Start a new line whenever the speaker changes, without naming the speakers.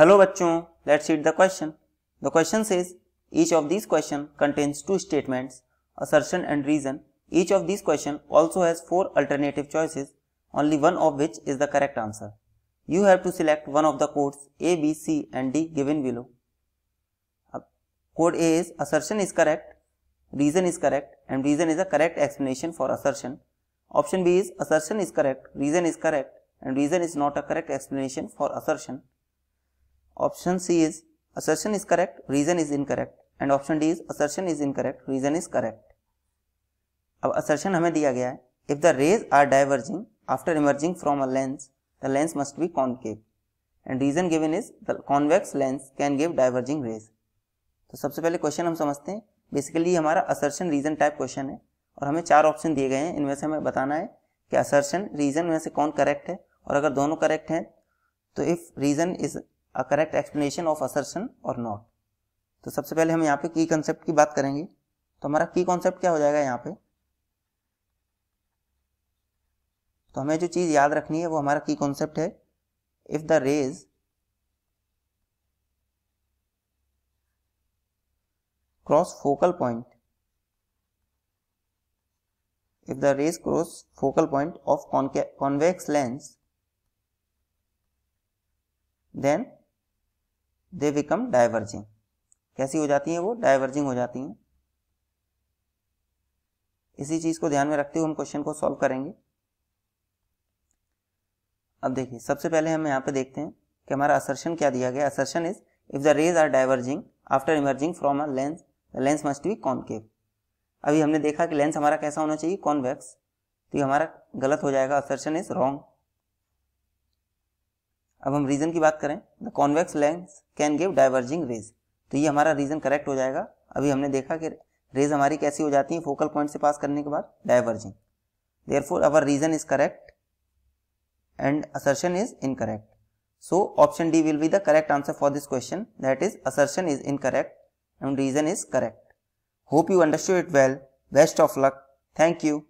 Hello bachcho, let's read the question. The question says, each of these question contains two statements, assertion and reason. Each of these question also has four alternative choices, only one of which is the correct answer. You have to select one of the codes A, B, C and D given below. Code A is assertion is correct, reason is correct and reason is a correct explanation for assertion. Option B is assertion is correct, reason is correct and reason is not a correct explanation for assertion. Option C is assertion is correct reason is incorrect and option D is assertion is incorrect reason is correct अब assertion हमें दिया गया है if the rays are diverging after emerging from a lens the lens must be concave and reason given is the convex lens can give diverging rays तो सबसे पहले question हम समझते हैं बेसिकली हमारा असर्शन रीजन टाइप क्वेश्चन है और हमें चार ऑप्शन दिए गए हैं इनमें से हमें बताना है कि असर्शन रीजन में से कौन करेक्ट है और अगर दोनों करेक्ट हैं तो if reason is a correct explanation of assertion और नॉट तो सबसे पहले हम यहाँ पे की कॉन्सेप्ट की बात करेंगे तो हमारा की कॉन्सेप्ट क्या हो जाएगा यहाँ पे तो हमें जो चीज़ याद रखनी है वो हमारा की कॉन्सेप्ट है if the rays cross focal point if the rays cross focal point of convex lens then they become diverging कैसी हो जाती हैं वो डाइवर्जिंग हो जाती हैं इसी चीज को ध्यान में रखते हुए हम क्वेश्चन को सॉल्व करेंगे अब देखिए सबसे पहले हम यहाँ पे देखते हैं कि हमारा असर्शन क्या दिया गया assertion is if the rays are diverging after emerging from a lens the lens must be concave अभी हमने देखा कि लेंस हमारा कैसा होना चाहिए कॉन्वेक्स तो ये हमारा गलत हो जाएगा असर्शन इज रॉन्ग अब हम रीजन की बात करें the convex lens can give diverging rays तो ये हमारा रीजन करेक्ट हो जाएगा अभी हमने देखा कि रेज हमारी कैसी हो जाती है फोकल पॉइंट से पास करने के बाद diverging therefore our reason is correct and assertion is incorrect so option D will be the correct answer for this question that is assertion is incorrect and reason is correct hope you understood it well best of luck thank you